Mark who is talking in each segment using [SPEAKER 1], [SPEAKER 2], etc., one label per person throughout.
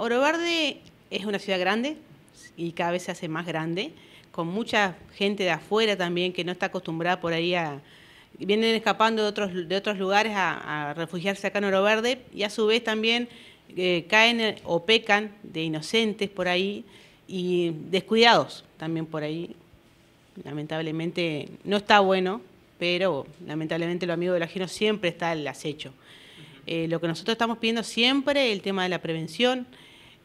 [SPEAKER 1] Oro Verde es una ciudad grande y cada vez se hace más grande, con mucha gente de afuera también que no está acostumbrada por ahí a... Vienen escapando de otros, de otros lugares a, refugiarse acá en Oro Verde y a su vez también eh, caen o pecan de inocentes por ahí y descuidados también por ahí. Lamentablemente no está bueno, pero lamentablemente lo amigo los ajeno siempre está el acecho. Eh, lo que nosotros estamos pidiendo siempre, el tema de la prevención,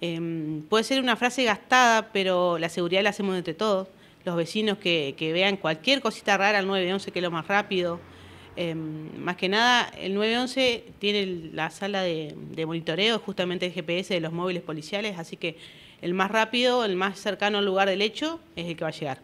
[SPEAKER 1] Em, puede ser una frase gastada, pero la seguridad la hacemos entre todos. Los vecinos que, vean cualquier cosita rara al 911, que es lo más rápido. Em, más que nada, el 911 tiene la sala de, de, monitoreo, justamente el GPS de los móviles policiales, así que el más rápido, el más cercano al lugar del hecho es el que va a llegar.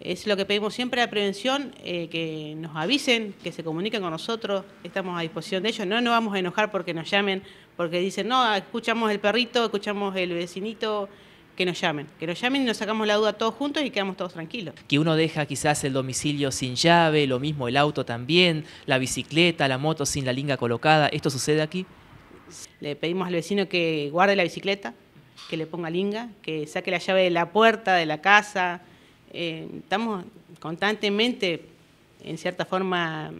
[SPEAKER 1] Es lo que pedimos siempre a prevención, eh, que nos avisen, que se comuniquen con nosotros, estamos a disposición de ellos, no nos vamos a enojar porque nos llamen, porque dicen, no, escuchamos el perrito, escuchamos el vecinito, que nos llamen, que nos llamen y nos sacamos la duda todos juntos y quedamos todos tranquilos.
[SPEAKER 2] Que uno deja quizás el domicilio sin llave, lo mismo el auto también, la bicicleta, la moto sin la linga colocada, ¿esto sucede aquí? Le
[SPEAKER 1] pedimos al vecino que guarde la bicicleta, que le ponga linga, que saque la llave de la puerta de la casa, eh, estamos constantemente, en cierta forma,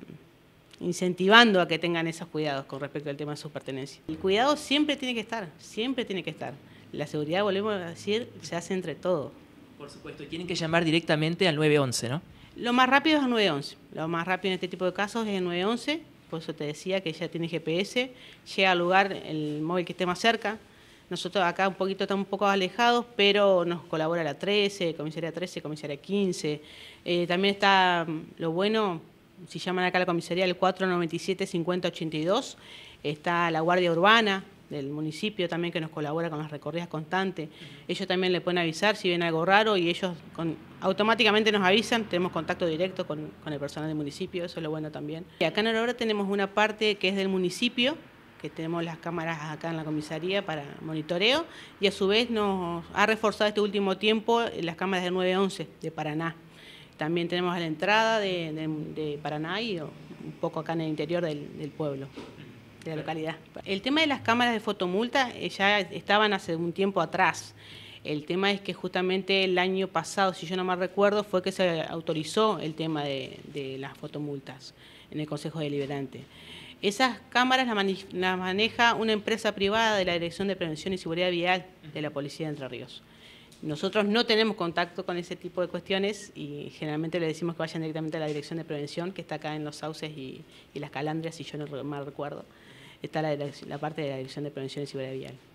[SPEAKER 1] incentivando a que tengan esos cuidados con respecto al tema de su pertenencia. El cuidado siempre tiene que estar, siempre tiene que estar. La seguridad, volvemos a decir, se hace entre todos. Por supuesto, tienen que llamar directamente
[SPEAKER 2] al 911, ¿no?
[SPEAKER 1] Lo más rápido es al 911. Lo más rápido en este tipo de casos es el 911. Por eso te decía que ya tiene GPS, llega al lugar el móvil que esté más cerca, nosotros acá un poquito estamos un poco alejados, pero nos colabora la 13, comisaría 13, comisaría 15. Eh, también está mm, lo bueno, si llaman acá a la comisaría, el 497-5082. Está la Guardia Urbana del municipio también que nos colabora con las recorridas constantes. Ellos también le pueden avisar si viene algo raro y ellos automáticamente nos avisan. Tenemos contacto directo con, con, el personal del municipio, eso es lo bueno también. Y acá en Aurora tenemos una parte que es del municipio, que tenemos las cámaras acá en la comisaría para monitoreo y a su vez nos ha reforzado este último tiempo las cámaras de 911 de Paraná. También tenemos a la entrada de, Paraná y un poco acá en el interior del, pueblo de la localidad. El tema de las cámaras de fotomulta eh, ya estaban hace un tiempo atrás. El tema es que justamente el año pasado, si yo no mal recuerdo, fue que se autorizó el tema de, de las fotomultas en el Consejo Deliberante. Esas cámaras las, maneja una empresa privada de la Dirección de Prevención y Seguridad Vial de la Policía de Entre Ríos. Nosotros no tenemos contacto con ese tipo de cuestiones y generalmente le decimos que vayan directamente a la Dirección de Prevención, que está acá en Los Sauces y, Las Calandrias, si yo no mal recuerdo. Está la parte de la Dirección de Prevención y Seguridad Vial.